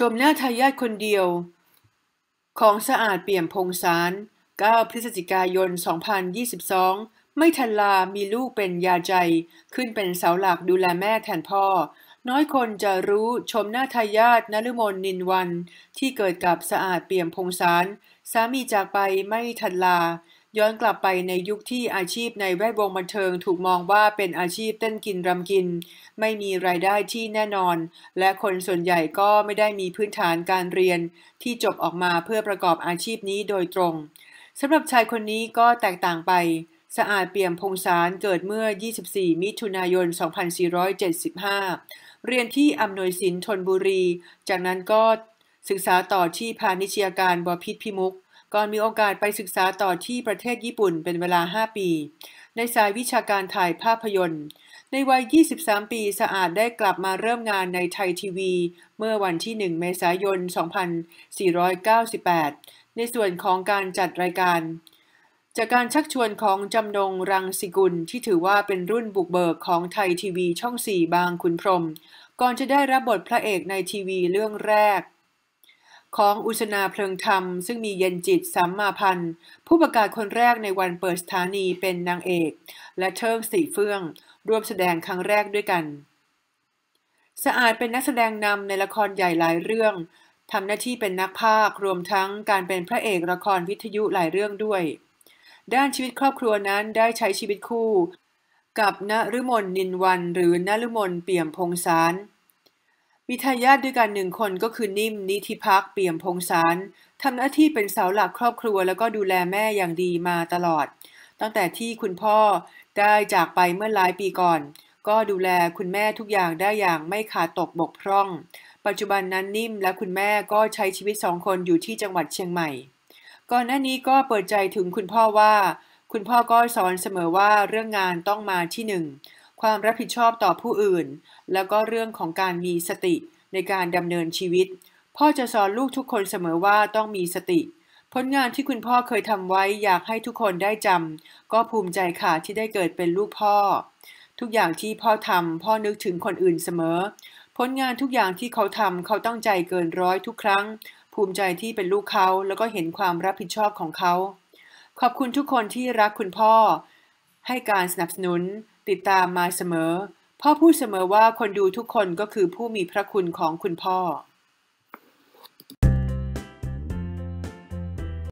ชมหน้าทายาทคนเดียว ของสะอาดเปี่ยมพงสาร 9พฤศจิกายน 2022 ไม่ทันลา มีลูกเป็นยาใจ ขึ้นเป็นเสาหลักดูแลแม่แทนพ่อ น้อยคนจะรู้ชมหน้าทายาทนฤมลนินวันที่เกิดกับสะอาดเปี่ยมพงสาร สามีจากไปไม่ทันลาย้อนกลับไปในยุคที่อาชีพในแวดวงบันเทิงถูกมองว่าเป็นอาชีพเต้นกินรำกิน ไม่มีรายได้ที่แน่นอน และคนส่วนใหญ่ก็ไม่ได้มีพื้นฐานการเรียนที่จบออกมาเพื่อประกอบอาชีพนี้โดยตรงสำหรับชายคนนี้ก็แตกต่างไป สะอาดเปี่ยมพงสารเกิดเมื่อ 24 มิถุนายน 2475 เรียนที่อำนวยสินทนบุรี จากนั้นก็ศึกษาต่อที่พาณิชยาการบพิษพิมุกก่อนมีโอกาสไปศึกษาต่อที่ประเทศญี่ปุ่นเป็นเวลา 5 ปี ในสายวิชาการถ่ายภาพยนตร์ ในวัย 23 ปีสะอาดได้กลับมาเริ่มงานในไทยทีวี เมื่อวันที่1เมษายน2498 ในส่วนของการจัดรายการ จากการชักชวนของจำนงรังสิกุล ที่ถือว่าเป็นรุ่นบุกเบิกของไทยทีวีช่อง 4 บางขุนพรม ก่อนจะได้รับบทพระเอกในทีวีเรื่องแรกของอุชนาเพลิงธรรมซึ่งมีเย็นจิตสัมมาพันธ์ ผู้ประกาศคนแรกในวันเปิดสถานีเป็นนางเอก และเทิมสีเฟื่อง ร่วมแสดงครั้งแรกด้วยกัน สะอาดเป็นนักแสดงนำในละครใหญ่หลายเรื่องทำหน้าที่เป็นนักภาครวมทั้งการเป็นพระเอกละครวิทยุหลายเรื่องด้วย ด้านชีวิตครอบครัวนั้นได้ใช้ชีวิตคู่ กับณฤมลนินวันหรือนฤมลเปี่ยมพงสารมีทายาทด้วยกันหนึ่งคนก็คือนิ่มนิธิพักเปี่ยมพงสารทำหน้าที่เป็นเสาหลักครอบครัว แล้วก็ดูแลแม่อย่างดีมาตลอด ตั้งแต่ที่คุณพ่อได้จากไปเมื่อหลายปีก่อน ก็ดูแลคุณแม่ทุกอย่างได้อย่างไม่ขาดตกบกพร่อง ปัจจุบันนั้นนิ่มและคุณแม่ก็ใช้ชีวิตสองคนอยู่ที่จังหวัดเชียงใหม่ก่อนหน้านี้ก็เปิดใจถึงคุณพ่อว่า คุณพ่อก็สอนเสมอว่าเรื่องงานต้องมาที่หนึ่งความรับผิดชอบต่อผู้อื่น แล้วก็เรื่องของการมีสติในการดำเนินชีวิต พ่อจะสอนลูกทุกคนเสมอว่าต้องมีสติผลงานที่คุณพ่อเคยทำไว้อยากให้ทุกคนได้จำก็ภูมิใจค่ะที่ได้เกิดเป็นลูกพ่อ ทุกอย่างที่พ่อทำพ่อนึกถึงคนอื่นเสมอผลงานทุกอย่างที่เขาทำเขาตั้งใจเกินร้อยทุกครั้ง ภูมิใจที่เป็นลูกเขา แล้วก็เห็นความรับผิดชอบของเขา ขอบคุณทุกคนที่รักคุณพ่อให้การสนับสนุน ติดตามมาเสมอ พ่อพูดเสมอว่าคนดูทุกคนก็คือผู้มีพระคุณของคุณพ่อ